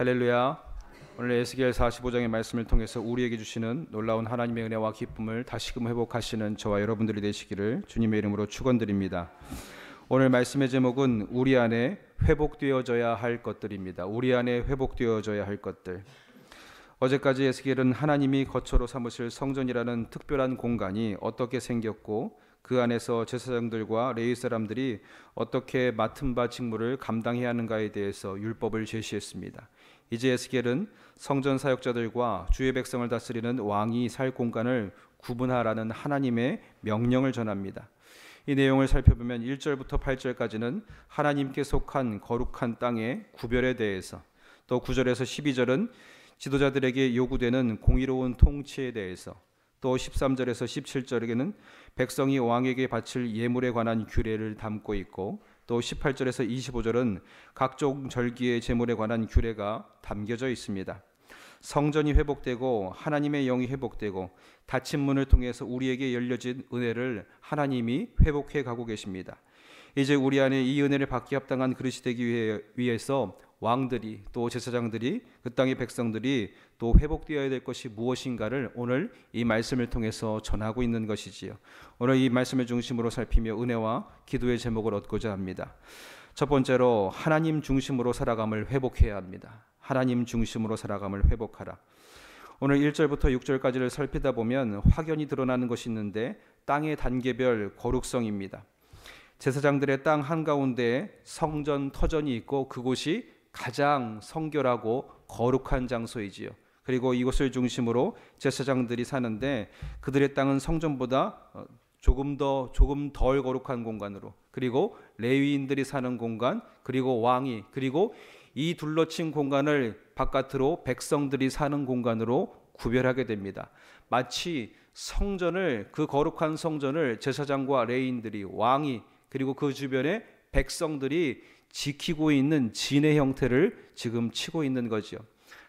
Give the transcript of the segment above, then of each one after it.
할렐루야. 오늘 에스겔 45장의 말씀을 통해서 우리에게 주시는 놀라운 하나님의 은혜와 기쁨을 다시금 회복하시는 저와 여러분들이 되시기를 주님의 이름으로 축원드립니다. 오늘 말씀의 제목은 우리 안에 회복되어져야 할 것들입니다. 우리 안에 회복되어져야 할 것들. 어제까지 에스겔은 하나님이 거처로 삼으실 성전이라는 특별한 공간이 어떻게 생겼고 그 안에서 제사장들과 레위 사람들이 어떻게 맡은 바 직무를 감당해야 하는가에 대해서 율법을 제시했습니다. 이제 에스겔은 성전 사역자들과 주의 백성을 다스리는 왕이 살 공간을 구분하라는 하나님의 명령을 전합니다. 이 내용을 살펴보면 1절부터 8절까지는 하나님께 속한 거룩한 땅의 구별에 대해서 또 9절에서 12절은 지도자들에게 요구되는 공의로운 통치에 대해서 또 13절에서 17절에는 백성이 왕에게 바칠 예물에 관한 규례를 담고 있고 또 18절에서 25절은 각종 절기의 제물에 관한 규례가 담겨져 있습니다. 성전이 회복되고 하나님의 영이 회복되고 닫힌 문을 통해서 우리에게 열려진 은혜를 하나님이 회복해 가고 계십니다. 이제 우리 안에 이 은혜를 받기 합당한 그릇이 되기 위해, 서 왕들이 또 제사장들이 그 땅의 백성들이 또 회복되어야 될 것이 무엇인가를 오늘 이 말씀을 통해서 전하고 있는 것이지요. 오늘 이 말씀을 중심으로 살피며 은혜와 기도의 제목을 얻고자 합니다. 첫 번째로 하나님 중심으로 살아감을 회복해야 합니다. 하나님 중심으로 살아감을 회복하라. 오늘 1절부터 6절까지를 살피다 보면 확연히 드러나는 것이 있는데 땅의 단계별 거룩성입니다. 제사장들의 땅 한가운데 성전 터전이 있고 그곳이 가장 성결하고 거룩한 장소이지요. 그리고 이곳을 중심으로 제사장들이 사는데 그들의 땅은 성전보다 어, 조금 더 조금 덜 거룩한 공간으로 그리고 레위인들이 사는 공간 그리고 왕이 그리고 이 둘러친 공간을 바깥으로 백성들이 사는 공간으로 구별하게 됩니다. 마치 성전을 그 거룩한 성전을 제사장과 레인들이 왕이 그리고 그 주변의 백성들이 지키고 있는 진의 형태를 지금 치고 있는 거지요.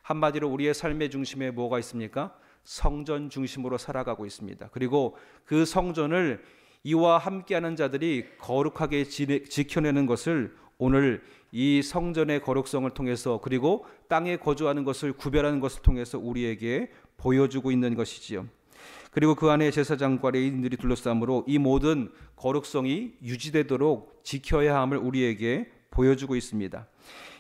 한마디로 우리의 삶의 중심에 뭐가 있습니까? 성전 중심으로 살아가고 있습니다. 그리고 그 성전을 이와 함께하는 자들이 거룩하게 지켜내는 것을 오늘 이 성전의 거룩성을 통해서 그리고 땅에 거주하는 것을 구별하는 것을 통해서 우리에게 보여주고 있는 것이지요. 그리고 그 안에 제사장과 레인들이 둘러싸므로 이 모든 거룩성이 유지되도록 지켜야 함을 우리에게 보여주고 있습니다.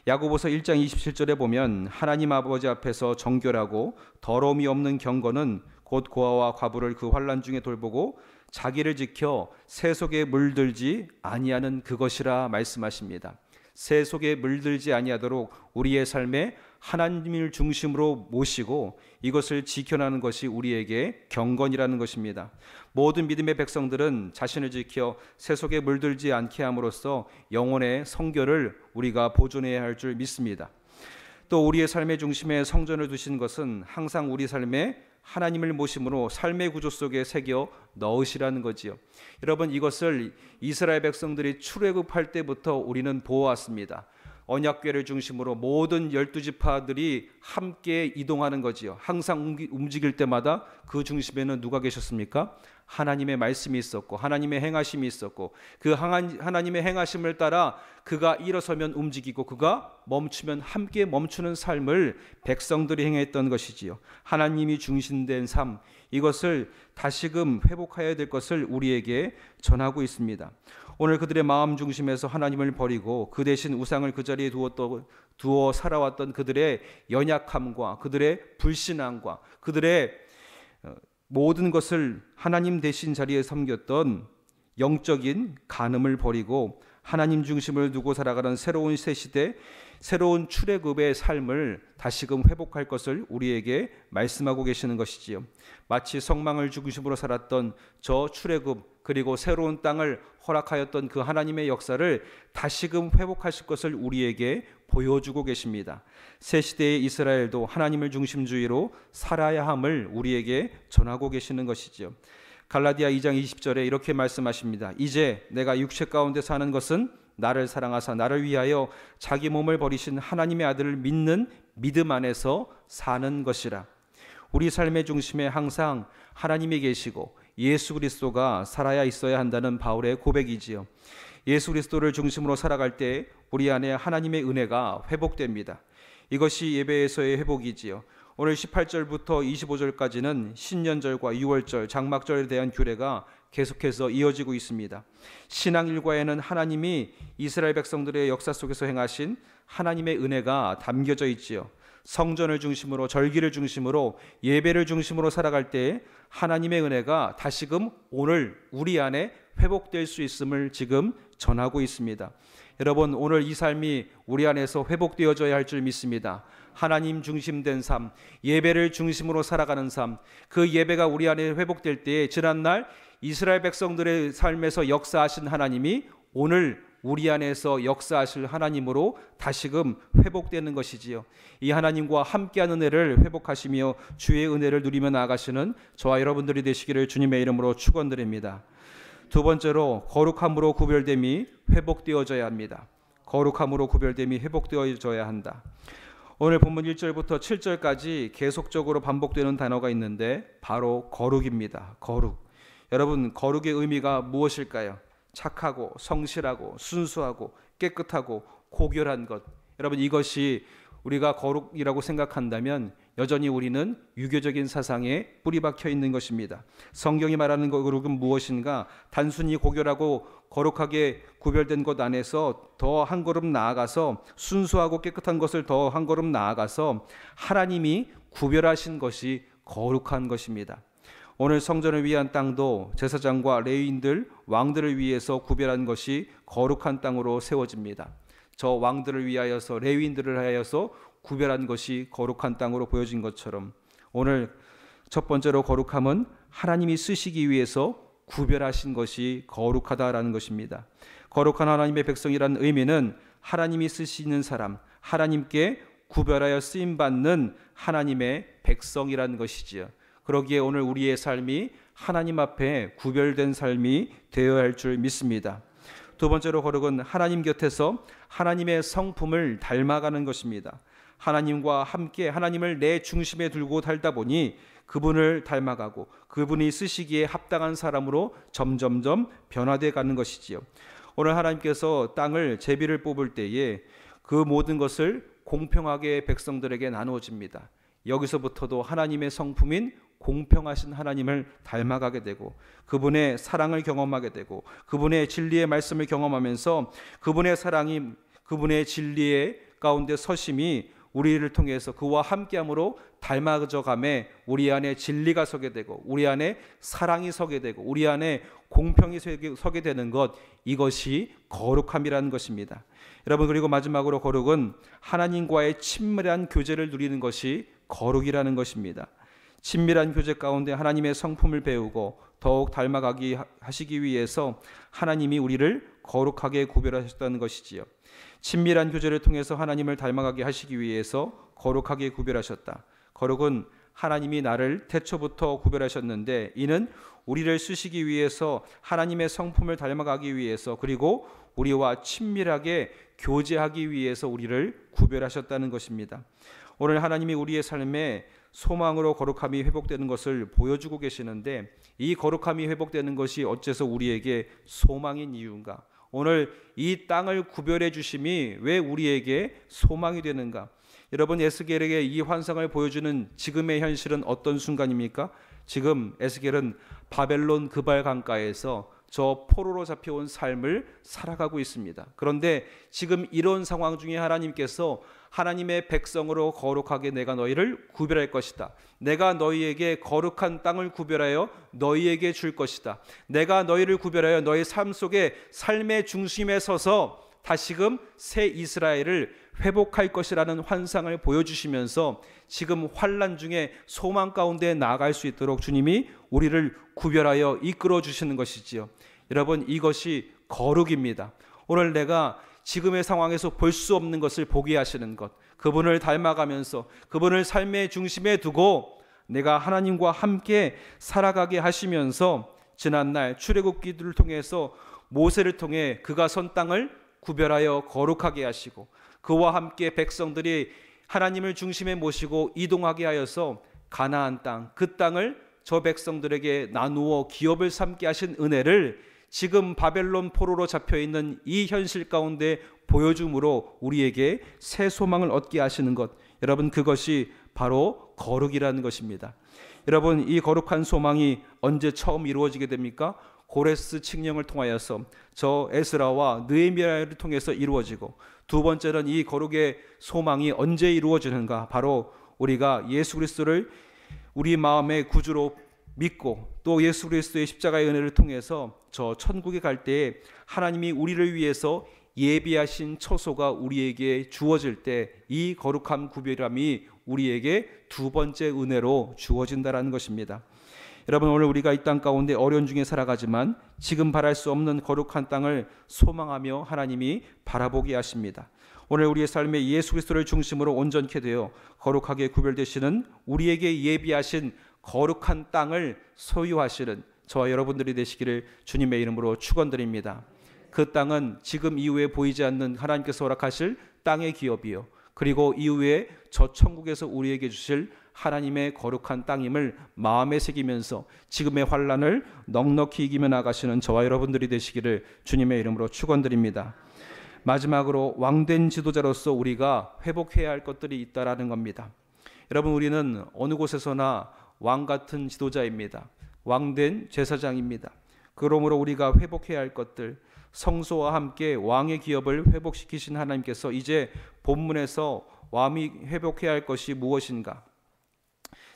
야고보서 1장 27절에 보면 하나님 아버지 앞에서 정결하고 더러움이 없는 경건은 곧 고아와 과부를 그 환란 중에 돌보고 자기를 지켜 새 속에 물들지 아니하는 그것이라 말씀하십니다. 새 속에 물들지 아니하도록 우리의 삶에 하나님을 중심으로 모시고 이것을 지켜나는 것이 우리에게 경건이라는 것입니다. 모든 믿음의 백성들은 자신을 지켜 세속에 물들지 않게 함으로써 영혼의 성결을 우리가 보존해야 할 줄 믿습니다. 또 우리의 삶의 중심에 성전을 두신 것은 항상 우리 삶에 하나님을 모심으로 삶의 구조 속에 새겨 넣으시라는 거지요. 여러분 이것을 이스라엘 백성들이 출애굽할 때부터 우리는 보았습니다. 언약궤를 중심으로 모든 열두 지파들이 함께 이동하는 거지요. 항상 움직일 때마다 그 중심에는 누가 계셨습니까? 하나님의 말씀이 있었고 하나님의 행하심이 있었고 그 하나님의 행하심을 따라 그가 일어서면 움직이고 그가 멈추면 함께 멈추는 삶을 백성들이 행했던 것이지요. 하나님이 중심된 삶 이것을 다시금 회복해야 될 것을 우리에게 전하고 있습니다. 오늘 그들의 마음 중심에서 하나님을 버리고 그 대신 우상을 그 자리에 두었던 두어 살아왔던 그들의 연약함과 그들의 불신함과 그들의 어, 모든 것을 하나님 대신 자리에 섬겼던 영적인 간음을 버리고 하나님 중심을 두고 살아가는 새로운 새 시대, 새로운 출애굽의 삶을 다시금 회복할 것을 우리에게 말씀하고 계시는 것이지요. 마치 성망을 중심으로 살았던 저 출애굽 그리고 새로운 땅을 허락하였던 그 하나님의 역사를 다시금 회복하실 것을 우리에게 보여주고 계십니다. 새 시대의 이스라엘도 하나님을 중심주의로 살아야 함을 우리에게 전하고 계시는 것이지 갈라디아 2장 20절에 이렇게 말씀하십니다. 이제 내가 육체 가운데 사는 것은 나를 사랑하사 나를 위하여 자기 몸을 버리신 하나님의 아들을 믿는 믿음 안에서 사는 것이라. 우리 삶의 중심에 항상 하나님이 계시고 예수 그리스도가 살아야 있어야 한다는 바울의 고백이지요. 예수 그리스도를 중심으로 살아갈 때 우리 안에 하나님의 은혜가 회복됩니다. 이것이 예배에서의 회복이지요. 오늘 18절부터 25절까지는 신년절과 유월절, 장막절에 대한 규례가 계속해서 이어지고 있습니다. 신앙 일과에는 하나님이 이스라엘 백성들의 역사 속에서 행하신 하나님의 은혜가 담겨져 있지요. 성전을 중심으로 절기를 중심으로 예배를 중심으로 살아갈 때 하나님의 은혜가 다시금 오늘 우리 안에 회복될 수 있음을 지금 전하고 있습니다. 여러분 오늘 이 삶이 우리 안에서 회복되어져야 할 줄 믿습니다. 하나님 중심된 삶, 예배를 중심으로 살아가는 삶, 그 예배가 우리 안에 회복될 때 지난날 이스라엘 백성들의 삶에서 역사하신 하나님이 오늘 우리 안에서 역사하실 하나님으로 다시금 회복되는 것이지요. 이 하나님과 함께하는 은혜를 회복하시며 주의 은혜를 누리며 나아가시는 저와 여러분들이 되시기를 주님의 이름으로 축원드립니다. 두 번째로 거룩함으로 구별됨이 회복되어져야 합니다. 거룩함으로 구별됨이 회복되어져야 한다. 오늘 본문 1절부터 7절까지 계속적으로 반복되는 단어가 있는데 바로 거룩입니다. 거룩. 여러분 거룩의 의미가 무엇일까요? 착하고 성실하고 순수하고 깨끗하고 고결한 것. 여러분 이것이 우리가 거룩이라고 생각한다면 여전히 우리는 유교적인 사상에 뿌리박혀 있는 것입니다. 성경이 말하는 거룩은 무엇인가? 단순히 고결하고 거룩하게 구별된 것 안에서 더 한 걸음 나아가서 순수하고 깨끗한 것을 더 한 걸음 나아가서 하나님이 구별하신 것이 거룩한 것입니다. 오늘 성전을 위한 땅도 제사장과 레위인들 왕들을 위해서 구별한 것이 거룩한 땅으로 세워집니다. 저 왕들을 위하여서 레위인들을 하여서 구별한 것이 거룩한 땅으로 보여진 것처럼 오늘 첫 번째로 거룩함은 하나님이 쓰시기 위해서 구별하신 것이 거룩하다라는 것입니다. 거룩한 하나님의 백성이라는 의미는 하나님이 쓰시는 사람, 하나님께 구별하여 쓰임 받는 하나님의 백성이라는 것이지요. 그러기에 오늘 우리의 삶이 하나님 앞에 구별된 삶이 되어야 할 줄 믿습니다. 두 번째로 거룩은 하나님 곁에서 하나님의 성품을 닮아가는 것입니다. 하나님과 함께 하나님을 내 중심에 들고 살다 보니 그분을 닮아가고 그분이 쓰시기에 합당한 사람으로 점점점 변화돼 가는 것이지요. 오늘 하나님께서 땅을 제비를 뽑을 때에 그 모든 것을 공평하게 백성들에게 나누어집니다. 여기서부터도 하나님의 성품인 공평하신 하나님을 닮아가게 되고 그분의 사랑을 경험하게 되고 그분의 진리의 말씀을 경험하면서 그분의 사랑이 그분의 진리의 가운데 서심이 우리를 통해서 그와 함께함으로 닮아져 감에 우리 안에 진리가 서게 되고 우리 안에 사랑이 서게 되고 우리 안에 공평이 서게 되는 것 이것이 거룩함이라는 것입니다. 여러분 그리고 마지막으로 거룩은 하나님과의 친밀한 교제를 누리는 것이 거룩이라는 것입니다. 친밀한 교제 가운데 하나님의 성품을 배우고 더욱 닮아가기 하시기 위해서 하나님이 우리를 거룩하게 구별하셨다는 것이지요. 친밀한 교제를 통해서 하나님을 닮아가게 하시기 위해서 거룩하게 구별하셨다. 거룩은 하나님이 나를 태초부터 구별하셨는데 이는 우리를 쓰시기 위해서 하나님의 성품을 닮아가기 위해서 그리고 우리와 친밀하게 교제하기 위해서 우리를 구별하셨다는 것입니다. 오늘 하나님이 우리의 삶에 소망으로 거룩함이 회복되는 것을 보여주고 계시는데 이 거룩함이 회복되는 것이 어째서 우리에게 소망인 이유인가? 오늘 이 땅을 구별해 주심이 왜 우리에게 소망이 되는가? 여러분 에스겔에게 이 환상을 보여주는 지금의 현실은 어떤 순간입니까? 지금 에스겔은 바벨론 그발 강가에서 저 포로로 잡혀온 삶을 살아가고 있습니다. 그런데 지금 이런 상황 중에 하나님께서 하나님의 백성으로 거룩하게 내가 너희를 구별할 것이다. 내가 너희에게 거룩한 땅을 구별하여 너희에게 줄 것이다. 내가 너희를 구별하여 너희 삶 속에 삶의 중심에 서서 다시금 새 이스라엘을 회복할 것이라는 환상을 보여주시면서 지금 환란 중에 소망 가운데 나아갈 수 있도록 주님이 우리를 구별하여 이끌어 주시는 것이지요. 여러분 이것이 거룩입니다. 오늘 내가 지금의 상황에서 볼 수 없는 것을 보게 하시는 것, 그분을 닮아가면서 그분을 삶의 중심에 두고 내가 하나님과 함께 살아가게 하시면서 지난날 출애굽기를 통해서 모세를 통해 그가 선 땅을 구별하여 거룩하게 하시고 그와 함께 백성들이 하나님을 중심에 모시고 이동하게 하여서 가나안 땅, 그 땅을 저 백성들에게 나누어 기업을 삼게 하신 은혜를 지금 바벨론 포로로 잡혀 있는 이 현실 가운데 보여줌으로 우리에게 새 소망을 얻게 하시는 것. 여러분 그것이 바로 거룩이라는 것입니다. 여러분 이 거룩한 소망이 언제 처음 이루어지게 됩니까? 고레스 칙령을 통하여서 저 에스라와 느헤미야를 통해서 이루어지고 두 번째는 이 거룩의 소망이 언제 이루어지는가? 바로 우리가 예수 그리스도를 우리 마음의 구주로 믿고 또 예수 그리스도의 십자가의 은혜를 통해서 저 천국에 갈 때 하나님이 우리를 위해서 예비하신 처소가 우리에게 주어질 때 이거룩한 구별함이 우리에게 두 번째 은혜로 주어진다라는 것입니다. 여러분 오늘 우리가 이 땅 가운데 어려운 중에 살아가지만 지금 바랄 수 없는 거룩한 땅을 소망하며 하나님이 바라보게 하십니다. 오늘 우리의 삶에 예수 그리스도를 중심으로 온전케 되어 거룩하게 구별되시는 우리에게 예비하신 거룩한 땅을 소유하시는 저와 여러분들이 되시기를 주님의 이름으로 축원드립니다. 그 땅은 지금 이후에 보이지 않는 하나님께서 허락하실 땅의 기업이요. 그리고 이후에 저 천국에서 우리에게 주실 하나님의 거룩한 땅임을 마음에 새기면서 지금의 환란을 넉넉히 이기며 나가시는 저와 여러분들이 되시기를 주님의 이름으로 축원드립니다. 마지막으로 왕된 지도자로서 우리가 회복해야 할 것들이 있다라는 겁니다. 여러분 우리는 어느 곳에서나 왕 같은 지도자입니다. 왕된 제사장입니다. 그러므로 우리가 회복해야 할 것들 성소와 함께 왕의 기업을 회복시키신 하나님께서 이제 본문에서 왕이 회복해야 할 것이 무엇인가?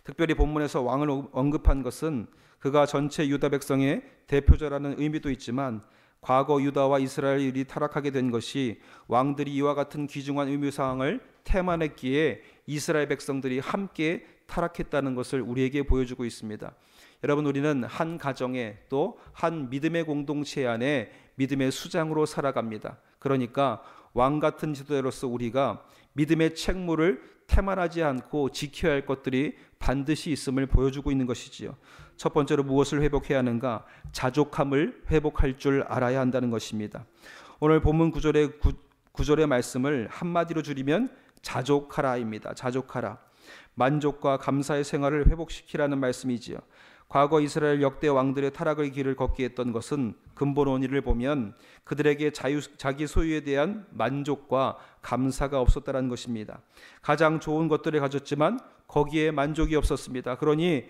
특별히 본문에서 왕을 어, 언급한 것은 그가 전체 유다 백성의 대표자라는 의미도 있지만 과거 유다와 이스라엘이 타락하게 된 것이 왕들이 이와 같은 귀중한 의무 사항을 태만했기에 이스라엘 백성들이 함께 타락했다는 것을 우리에게 보여주고 있습니다. 여러분 우리는 한 가정에 또 한 믿음의 공동체 안에 믿음의 수장으로 살아갑니다. 그러니까 왕 같은 지도자로서 우리가 믿음의 책무를 태만하지 않고 지켜야 할 것들이 반드시 있음을 보여주고 있는 것이지요. 첫 번째로 무엇을 회복해야 하는가? 자족함을 회복할 줄 알아야 한다는 것입니다. 오늘 본문 구절의 구, 구절의 말씀을 한마디로 줄이면 자족하라입니다. 자족하라. 만족과 감사의 생활을 회복시키라는 말씀이지요. 과거 이스라엘 역대 왕들의 타락의 길을 걷게 했던 것은 근본 원인을 보면 그들에게 자유, 자기 소유에 대한 만족과 감사가 없었다는 것입니다. 가장 좋은 것들을 가졌지만 거기에 만족이 없었습니다. 그러니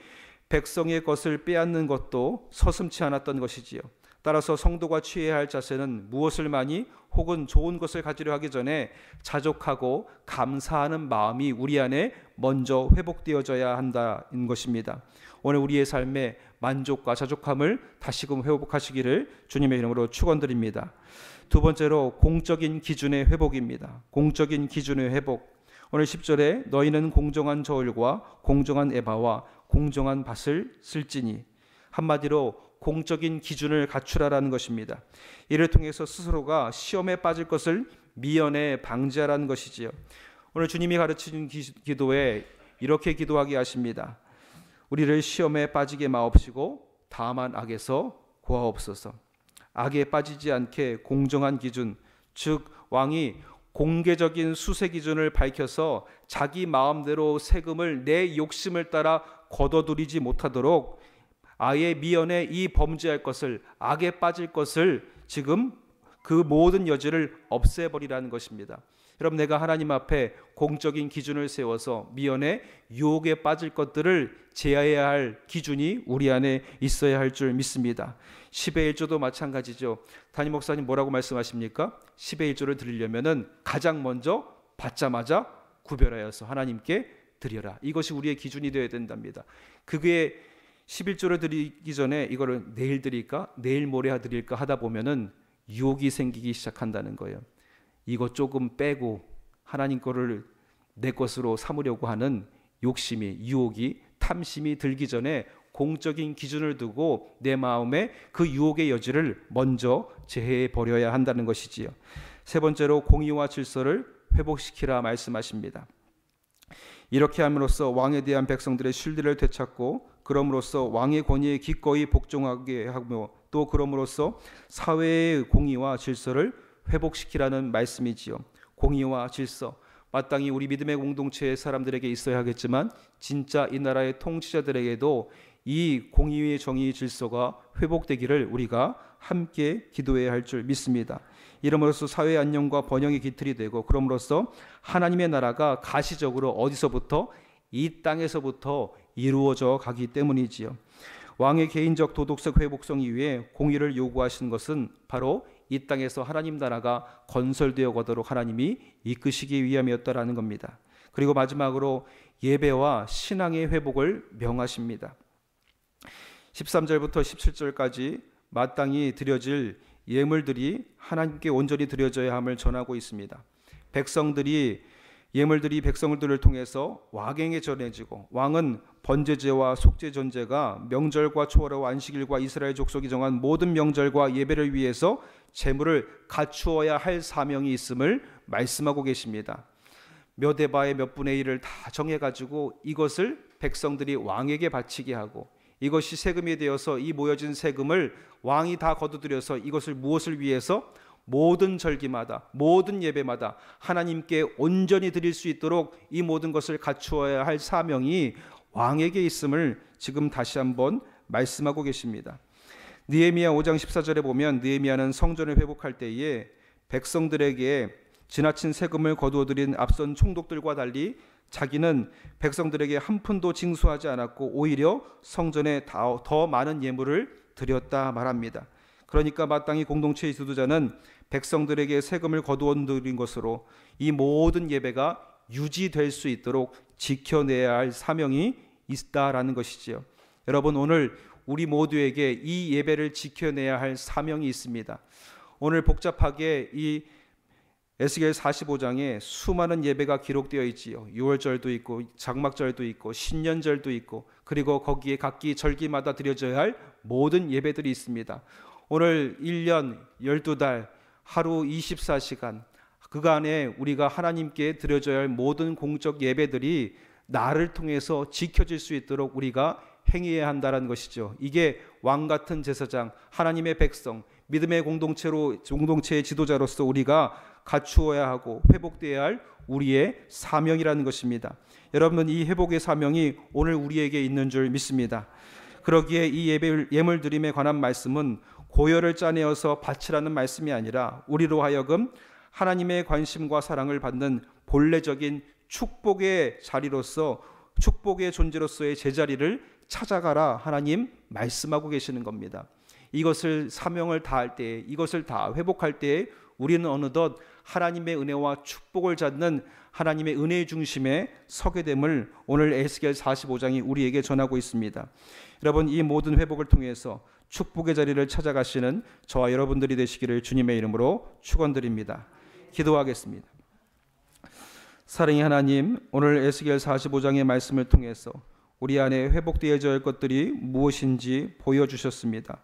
백성의 것을 빼앗는 것도 서슴치 않았던 것이지요. 따라서 성도가 취해야 할 자세는 무엇을 많이 혹은 좋은 것을 가지려 하기 전에 자족하고 감사하는 마음이 우리 안에 먼저 회복되어져야 한다는 것입니다. 오늘 우리의 삶에 만족과 자족함을 다시금 회복하시기를 주님의 이름으로 축원드립니다. 두 번째로 공적인 기준의 회복입니다. 공적인 기준의 회복. 오늘 10절에 너희는 공정한 저울과 공정한 에바와 공정한 밭을 쓸지니 한마디로 공적인 기준을 갖추라라는 것입니다. 이를 통해서 스스로가 시험에 빠질 것을 미연에 방지하라는 것이지요. 오늘 주님이 가르치는 기, 도에 이렇게 기도하게 하십니다. 우리를 시험에 빠지게 마옵시고 다만 악에서 구하옵소서. 악에 빠지지 않게 공정한 기준, 즉 왕이 공개적인 수세 기준을 밝혀서 자기 마음대로 세금을 내 욕심을 따라 걷어들이지 못하도록 아예 미연에 이 범죄할 것을 악에 빠질 것을 지금 그 모든 여지를 없애버리라는 것입니다. 여러분 내가 하나님 앞에 공적인 기준을 세워서 미연에 유혹에 빠질 것들을 제어해야 할 기준이 우리 안에 있어야 할 줄 믿습니다. 10의 1조도 마찬가지죠. 담임 목사님 뭐라고 말씀하십니까? 10의 1조를 드리려면 가장 먼저 받자마자 구별하여서 하나님께 드려라. 이것이 우리의 기준이 되어야 된답니다. 그게 11조를 드리기 전에 이거를 내일 드릴까? 내일 모레 드릴까 하다 보면은 유혹이 생기기 시작한다는 거예요. 이거 조금 빼고 하나님 거를 내 것으로 삼으려고 하는 욕심이 유혹이 탐심이 들기 전에 공적인 기준을 두고 내 마음에 그 유혹의 여지를 먼저 제해 버려야 한다는 것이지요. 세 번째로 공의와 질서를 회복시키라 말씀하십니다. 이렇게 함으로써 왕에 대한 백성들의 실뢰를 되찾고 그럼으로써 왕의 권위에 기꺼이 복종하게 하며 또 그럼으로써 사회의 공의와 질서를 회복시키라는 말씀이지요. 공의와 질서 마땅히 우리 믿음의 공동체의 사람들에게 있어야 하겠지만 진짜 이 나라의 통치자들에게도 이 공의의 정의 의 질서가 회복되기를 우리가 함께 기도해야 할 줄 믿습니다. 이름으로써 사회 안녕과 번영의 기틀이 되고 그럼으로써 하나님의 나라가 가시적으로 어디서부터 이 땅에서부터 이루어져 가기 때문이지요. 왕의 개인적 도덕적 회복성 이외에 공의를 요구하신 것은 바로 이 땅에서 하나님 나라가 건설되어 가도록 하나님이 이끄시기 위함이었다라는 겁니다. 그리고 마지막으로 예배와 신앙의 회복을 명하십니다. 13절부터 17절까지 마땅히 드려질 예물들이 하나님께 온전히 드려져야 함을 전하고 있습니다. 백성들이 예물들이 백성들을 통해서 왕에게 전해지고 왕은 번제제와 속제 전제가 명절과 초월와 안식일과 이스라엘 족속이 정한 모든 명절과 예배를 위해서 재물을 갖추어야 할 사명이 있음을 말씀하고 계십니다. 몇 에바의 몇 분의 일을 다 정해 가지고 이것을 백성들이 왕에게 바치게 하고 이것이 세금이 되어서 이 모여진 세금을 왕이 다 거두들여서 이것을 무엇을 위해서 모든 절기마다 모든 예배마다 하나님께 온전히 드릴 수 있도록 이 모든 것을 갖추어야 할 사명이 왕에게 있음을 지금 다시 한번 말씀하고 계십니다. 느헤미야 5장 14절에 보면 느헤미야는 성전을 회복할 때에 백성들에게 지나친 세금을 거두어 들인 앞선 총독들과 달리 자기는 백성들에게 한 푼도 징수하지 않았고 오히려 성전에 더 많은 예물을 드렸다 말합니다. 그러니까 마땅히 공동체의 지도자는 백성들에게 세금을 거두어 드린 것으로 이 모든 예배가 유지될 수 있도록 지켜내야 할 사명이 있다라는 것이지요. 여러분 오늘 우리 모두에게 이 예배를 지켜내야 할 사명이 있습니다. 오늘 복잡하게 이 에스겔 45장에 수많은 예배가 기록되어 있지요. 6월절도 있고 장막절도 있고 신년절도 있고 그리고 거기에 각기 절기마다 드려져야 할 모든 예배들이 있습니다. 오늘 1년 12달 하루 24시간 그간에 우리가 하나님께 드려져야 할 모든 공적 예배들이 나를 통해서 지켜질 수 있도록 우리가 행해야 한다는 것이죠. 이게 왕 같은 제사장, 하나님의 백성, 믿음의 공동체로 공동체의 지도자로서 우리가 갖추어야 하고 회복되어야 할 우리의 사명이라는 것입니다. 여러분 이 회복의 사명이 오늘 우리에게 있는 줄 믿습니다. 그러기에 이 예물 드림에 관한 말씀은 고열을 짜내어서 바치라는 말씀이 아니라 우리로 하여금 하나님의 관심과 사랑을 받는 본래적인 축복의 자리로서 축복의 존재로서의 제자리를 찾아가라 하나님 말씀하고 계시는 겁니다. 이것을 사명을 다할 때, 이것을 다 회복할 때 우리는 어느덧 하나님의 은혜와 축복을 찾는 하나님의 은혜 중심에 서게 됨을 오늘 에스겔 45장이 우리에게 전하고 있습니다. 여러분 이 모든 회복을 통해서 축복의 자리를 찾아가시는 저와 여러분들이 되시기를 주님의 이름으로 축원드립니다. 기도하겠습니다. 사랑의 하나님, 오늘 에스겔 45장의 말씀을 통해서 우리 안에 회복되어야 할 것들이 무엇인지 보여 주셨습니다.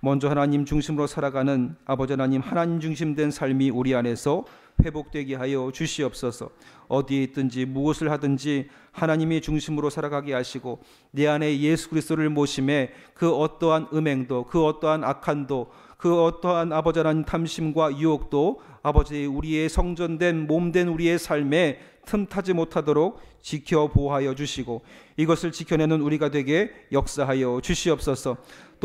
먼저 하나님 중심으로 살아가는 아버지 하나님 하나님 중심된 삶이 우리 안에서 회복되게 하여 주시옵소서. 어디에 있든지 무엇을 하든지 하나님이 중심으로 살아가게 하시고 내 안에 예수 그리스도를 모심해그 어떠한 음행도 그 어떠한 악한도 그 어떠한 아버지 하나님 탐심과 유혹도 아버지 우리의 성전된 몸된 우리의 삶에 틈타지 못하도록 지켜 보호하여 주시고 이것을 지켜내는 우리가 되게 역사하여 주시옵소서.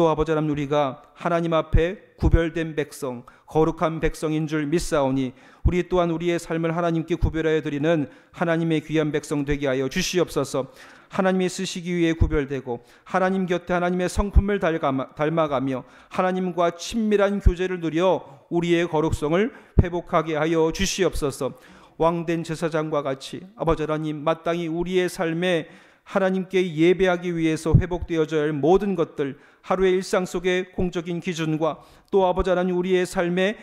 또 아버지 하나 우리가 하나님 앞에 구별된 백성, 거룩한 백성인 줄 믿사오니 우리 또한 우리의 삶을 하나님께 구별하여 드리는 하나님의 귀한 백성 되게 하여 주시옵소서. 하나님이 쓰시기 위해 구별되고 하나님 곁에 하나님의 성품을 닮아가며 하나님과 친밀한 교제를 누려 우리의 거룩성을 회복하게 하여 주시옵소서. 왕된 제사장과 같이 아버지 하나님 마땅히 우리의 삶에 하나님께 예배하기 위해서 회복되어져야 할 모든 것들, 하루의 일상 속의 공적인 기준과 또 아버지 하나님 우리의 삶에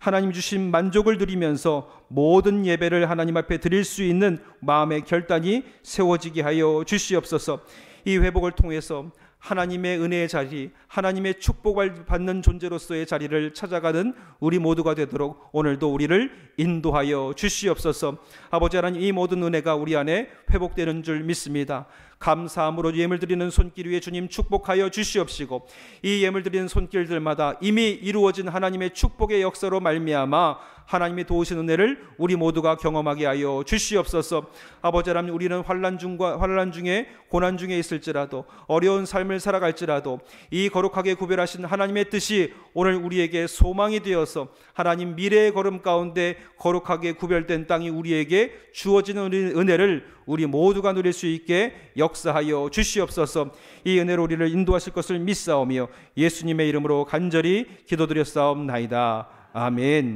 하나님 주신 만족을 드리면서 모든 예배를 하나님 앞에 드릴 수 있는 마음의 결단이 세워지게 하여 주시옵소서. 이 회복을 통해서 하나님의 은혜의 자리, 하나님의 축복을 받는 존재로서의 자리를 찾아가는 우리 모두가 되도록 오늘도 우리를 인도하여 주시옵소서. 아버지 하나님 이 모든 은혜가 우리 안에 회복되는 줄 믿습니다. 감사함으로 예물 드리는 손길 위에 주님 축복하여 주시옵시고 이 예물 드리는 손길들마다 이미 이루어진 하나님의 축복의 역사로 말미암아 하나님이 도우신 은혜를 우리 모두가 경험하게 하여 주시옵소서. 아버지 라면 우리는 환란 중과 환란 중에 고난 중에 있을지라도 어려운 삶을 살아갈지라도 이 거룩하게 구별하신 하나님의 뜻이 오늘 우리에게 소망이 되어서 하나님 미래의 걸음 가운데 거룩하게 구별된 땅이 우리에게 주어지는 은혜를 우리 모두가 누릴 수 있게 역 역사하여 주시옵소서 이 은혜로 우리를 인도하실 것을 믿사오며 예수님의 이름으로 간절히 기도드렸사옵나이다. 아멘.